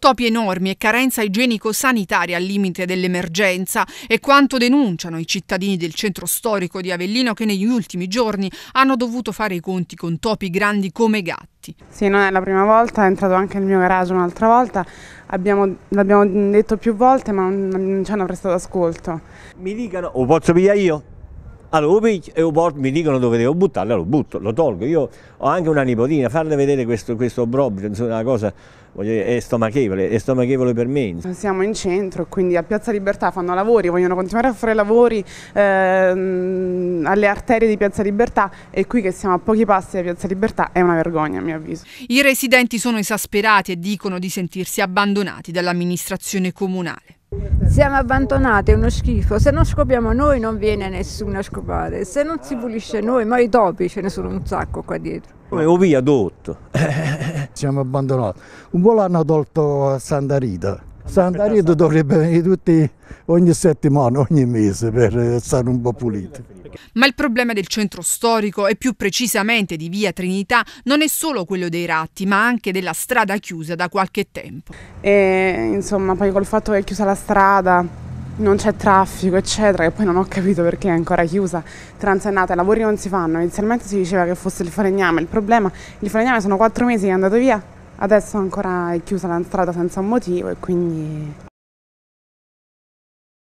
topi enormi e carenza igienico-sanitaria al limite dell'emergenza è quanto denunciano i cittadini del centro storico di Avellino che negli ultimi giorni hanno dovuto fare i conti con topi grandi come gatti. Sì, non è la prima volta, è entrato anche nel mio garage un'altra volta, l'abbiamo detto più volte ma non, non ci hanno prestato ascolto. Mi dicano, o posso pigliare io? Allora, e eh, mi dicono dove devo buttarlo, lo butto, lo tolgo. Io ho anche una nipotina, farle vedere questo, questo obbrobrio, insomma, una cosa dire, è stomachevole, è stomachevole per me. Siamo in centro, quindi a Piazza Libertà fanno lavori, vogliono continuare a fare lavori ehm, alle arterie di Piazza Libertà e qui che siamo a pochi passi da Piazza Libertà è una vergogna a mio avviso. I residenti sono esasperati e dicono di sentirsi abbandonati dall'amministrazione comunale. Siamo abbandonati, è uno schifo. Se non scopriamo noi non viene nessuno a scopare. Se non si pulisce noi, ma i topi ce ne sono un sacco qua dietro. Come un viadotto. Siamo abbandonati. Un po' l'hanno tolto a Santa Rita Sandarito dovrebbe venire tutti ogni settimana, ogni mese per stare un po' puliti. Ma il problema del centro storico e più precisamente di via Trinità non è solo quello dei ratti ma anche della strada chiusa da qualche tempo. E insomma poi col fatto che è chiusa la strada non c'è traffico eccetera e poi non ho capito perché è ancora chiusa transennata i lavori non si fanno inizialmente si diceva che fosse il falegname il problema il falegname sono quattro mesi che è andato via Adesso ancora è chiusa la strada senza un motivo e quindi